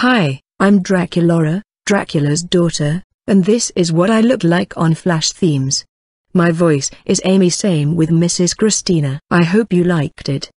Hi, I'm Draculaura, Dracula's daughter, and this is what I look like on Flash Themes. My voice is Amy Same with Mrs. Christina. I hope you liked it.